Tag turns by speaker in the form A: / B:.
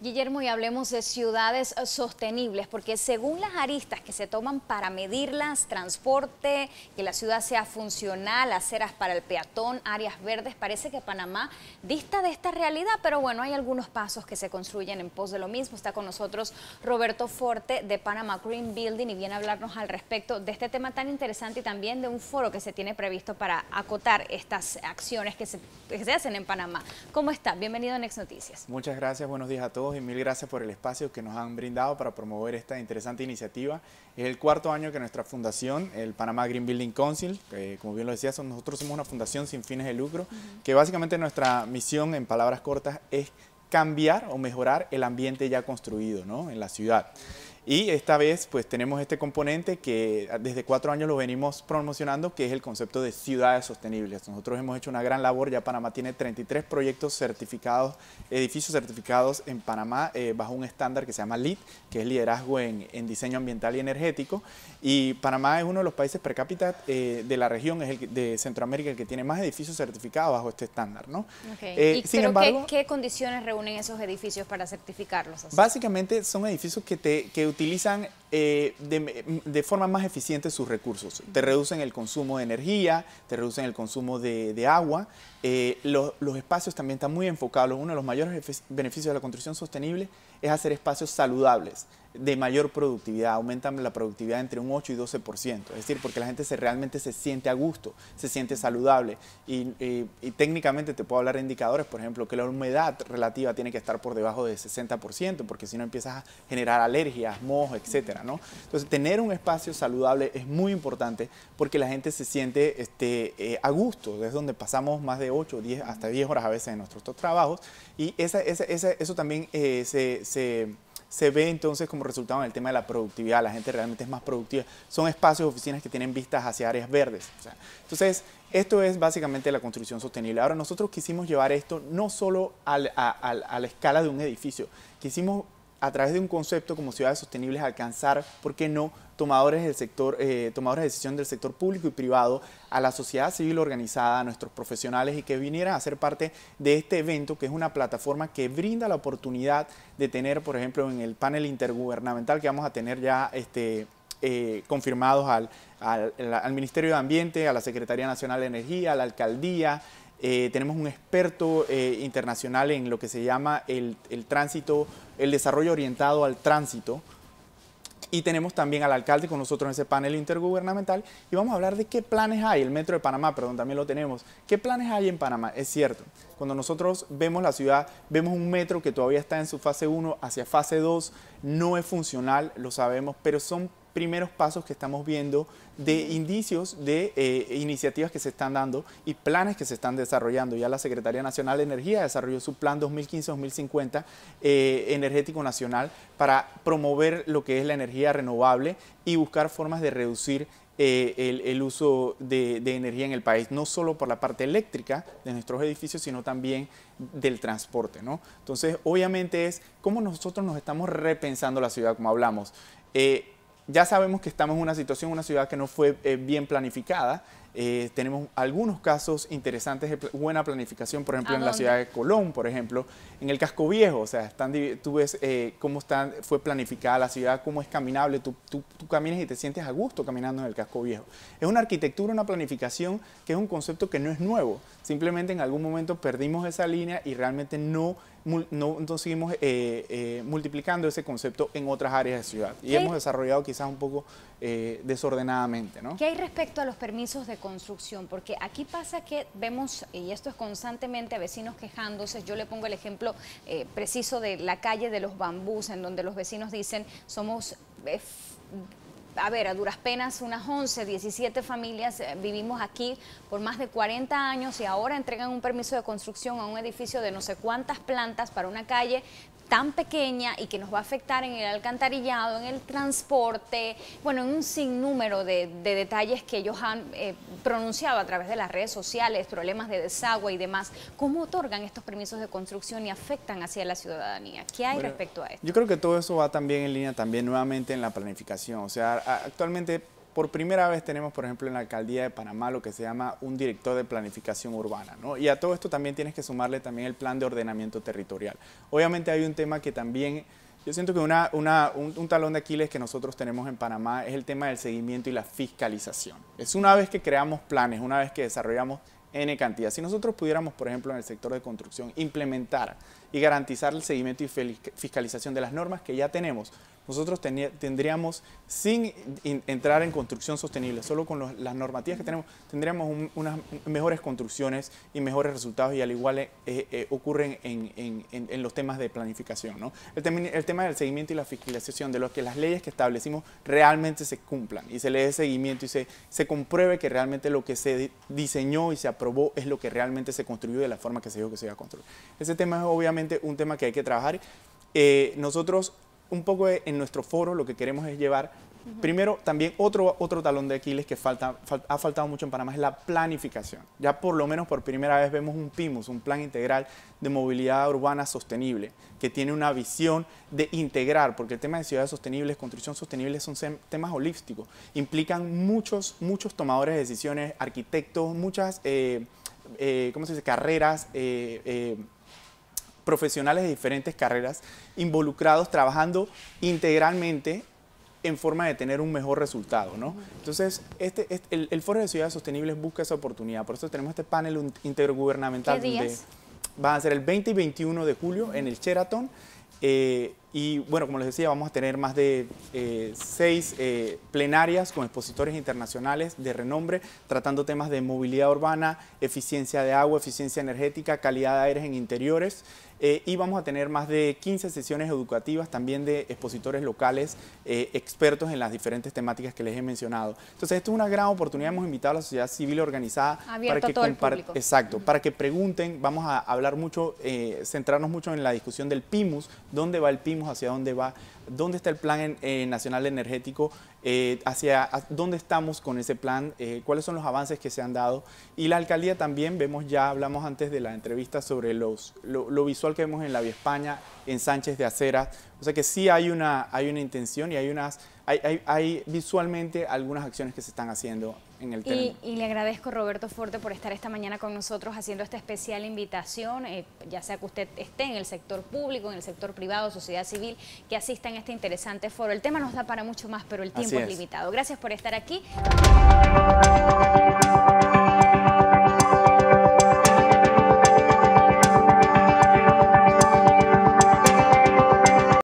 A: Guillermo, y hablemos de ciudades sostenibles, porque según las aristas que se toman para medirlas, transporte, que la ciudad sea funcional, aceras para el peatón, áreas verdes, parece que Panamá dista de esta realidad, pero bueno, hay algunos pasos que se construyen en pos de lo mismo. Está con nosotros Roberto Forte de Panama Green Building y viene a hablarnos al respecto de este tema tan interesante y también de un foro que se tiene previsto para acotar estas acciones que se, que se hacen en Panamá. ¿Cómo está? Bienvenido a Next Noticias.
B: Muchas gracias, buenos días a todos y mil gracias por el espacio que nos han brindado para promover esta interesante iniciativa. Es el cuarto año que nuestra fundación, el Panama Green Building Council, que como bien lo decía, nosotros somos una fundación sin fines de lucro, que básicamente nuestra misión, en palabras cortas, es cambiar o mejorar el ambiente ya construido ¿no? en la ciudad. Y esta vez pues tenemos este componente que desde cuatro años lo venimos promocionando, que es el concepto de ciudades sostenibles. Nosotros hemos hecho una gran labor, ya Panamá tiene 33 proyectos certificados, edificios certificados en Panamá eh, bajo un estándar que se llama LEED, que es liderazgo en, en, diseño ambiental y energético. Y Panamá es uno de los países per cápita eh, de la región, es el de Centroamérica el que tiene más edificios certificados bajo este estándar. ¿no?
A: Eh, pero ¿qué, condiciones reúnen esos edificios para certificarlos?
B: Básicamente son edificios que, te, que utilizan eh, de, forma más eficiente sus recursos. Te reducen el consumo de energía, te reducen el consumo de, agua. Eh, los, espacios también están muy enfocados. Uno de los mayores beneficios de la construcción sostenible es hacer espacios saludables, de mayor productividad, aumentan la productividad entre un 8 y 12%, es decir, porque la gente se, realmente se siente a gusto, se siente saludable eh, y, técnicamente te puedo hablar de indicadores, por ejemplo, que la humedad relativa tiene que estar por debajo de 60%, porque si no empiezas a generar alergias, moho, etc. Entonces, tener un espacio saludable es muy importante porque la gente se siente este, eh, a gusto, es donde pasamos más de 8, 10, hasta 10 horas a veces en nuestros trabajos y eso también eh, se, ve entonces como resultado en el tema de la productividad, la gente realmente es más productiva. Son espacios, oficinas que tienen vistas hacia áreas verdes. entonces, esto es básicamente la construcción sostenible. Ahora, nosotros quisimos llevar esto no solo a, a la escala de un edificio, quisimos a través de un concepto como ciudades sostenibles alcanzar, ¿por qué no?, tomadores, del sector, eh, tomadores de decisión del sector público y privado, a la sociedad civil organizada, a nuestros profesionales y que vinieran a ser parte de este evento, que es una plataforma que brinda la oportunidad de tener, por ejemplo, en el panel intergubernamental que vamos a tener ya este, eh, confirmados al, al, Ministerio de Ambiente, a la Secretaría Nacional de Energía, a la Alcaldía, eh, tenemos un experto eh, internacional en lo que se llama el, tránsito, el desarrollo orientado al tránsito. Y tenemos también al alcalde con nosotros en ese panel intergubernamental. Y vamos a hablar de qué planes hay. El Metro de Panamá, perdón, también lo tenemos. ¿Qué planes hay en Panamá? Es cierto. Cuando nosotros vemos la ciudad, vemos un metro que todavía está en su fase 1 hacia fase 2. No es funcional, lo sabemos, pero son primeros pasos que estamos viendo de indicios de eh, iniciativas que se están dando y planes que se están desarrollando. Ya la Secretaría Nacional de Energía desarrolló su plan 2015-2050 eh, energético nacional para promover lo que es la energía renovable y buscar formas de reducir eh, el, uso de, energía en el país, no solo por la parte eléctrica de nuestros edificios, sino también del transporte. ¿no? Entonces, obviamente es como nosotros nos estamos repensando la ciudad, como hablamos ya sabemos que estamos en una situación, una ciudad que no fue eh, bien planificada eh, tenemos algunos casos interesantes de buena planificación, por ejemplo, en la ciudad de Colón, por ejemplo, en el casco viejo, o sea, tú ves eh, cómo están, fue planificada la ciudad, cómo es caminable, tú, caminas y te sientes a gusto caminando en el casco viejo. Es una arquitectura, una planificación que es un concepto que no es nuevo, simplemente en algún momento perdimos esa línea y realmente no, no, seguimos eh, multiplicando ese concepto en otras áreas de ciudad y hemos desarrollado quizás un poco desordenadamente. ¿no? ¿Qué
A: hay respecto a los permisos de construcción, porque aquí pasa que vemos, y esto es constantemente, a vecinos quejándose, yo le pongo el ejemplo eh, preciso de la calle de los bambús, en donde los vecinos dicen, somos... Eh, a ver, a duras penas unas 11, 17 familias eh, vivimos aquí por más de 40 años y ahora entregan un permiso de construcción a un edificio de no sé cuántas plantas para una calle tan pequeña y que nos va a afectar en el alcantarillado, en el transporte, bueno, en un sinnúmero de, detalles que ellos han eh, pronunciado a través de las redes sociales, problemas de desagüe y demás. ¿Cómo otorgan estos permisos de construcción y afectan hacia la ciudadanía?
B: ¿Qué hay respecto a esto? Yo creo que todo eso va también en línea también nuevamente en la planificación. O sea, actualmente por primera vez tenemos, por ejemplo, en la alcaldía de Panamá lo que se llama un director de planificación urbana, Y a todo esto también tienes que sumarle también el plan de ordenamiento territorial. Obviamente hay un tema que también yo siento que un, talón de Aquiles que nosotros tenemos en Panamá es el tema del seguimiento y la fiscalización. Es una vez que creamos planes, una vez que desarrollamos N cantidad. Si nosotros pudiéramos, por ejemplo, en el sector de construcción, implementar y garantizar el seguimiento y fiscalización de las normas que ya tenemos, nosotros tendríamos, sin entrar en construcción sostenible, solo con las normativas que tenemos, tendríamos unas mejores construcciones y mejores resultados y al igual eh, eh, eh, ocurren en, los temas de planificación. ¿no? El, el, tema del seguimiento y la fiscalización, de lo que las leyes que establecimos realmente se cumplan y se le dé seguimiento y se, se compruebe que realmente lo que se diseñó y se aprobó es lo que realmente se construyó de la forma que se dijo que se iba a construir. Ese tema es obviamente un tema que hay que trabajar. nosotros un poco en nuestro foro lo que queremos es llevar Primero, también otro, otro talón de Aquiles que falta, ha faltado mucho en Panamá es la planificación. Ya por lo menos por primera vez vemos un PIMUS, un plan integral de movilidad urbana sostenible, que tiene una visión de integrar, porque el tema de ciudades sostenibles, construcción sostenible son temas holísticos, implican muchos, muchos tomadores de decisiones, arquitectos, muchas, eh, eh, ¿cómo se dice?, carreras. Eh, profesionales de diferentes carreras involucrados trabajando integralmente en forma de tener un mejor resultado, ¿no? Entonces, este, este el, Foro de Ciudades Sostenibles busca esa oportunidad. Por eso tenemos este panel intergubernamental. ¿Qué van a ser el 20 y 21 de julio en el Sheraton. Eh, y bueno, como les decía, vamos a tener más de eh, seis eh, plenarias con expositores internacionales de renombre, tratando temas de movilidad urbana, eficiencia de agua, eficiencia energética, calidad de aire en interiores. Eh, y vamos a tener más de 15 sesiones educativas también de expositores locales, eh, expertos en las diferentes temáticas que les he mencionado. Entonces, esto es una gran oportunidad. Hemos invitado a la sociedad civil organizada para que compartan. Exacto, para que pregunten. Vamos a hablar mucho, eh, centrarnos mucho en la discusión del PIMUS, dónde va el PIMUS, hacia dónde va ¿Dónde está el plan eh, nacional energético? Eh, ¿Hacia dónde estamos con ese plan? Eh, ¿Cuáles son los avances que se han dado? Y la alcaldía también, vemos ya, hablamos antes de la entrevista sobre los, lo, lo visual que vemos en la Vía España, en Sánchez de Acera, o sea que sí hay una, hay una intención y hay, unas, hay, hay, visualmente algunas acciones que se están haciendo en el tema.
A: Y, le agradezco Roberto Forte por estar esta mañana con nosotros haciendo esta especial invitación, eh, ya sea que usted esté en el sector público, en el sector privado, sociedad civil, que asista en este interesante foro. El tema nos da para mucho más, pero el tiempo es limitado. Gracias por estar aquí.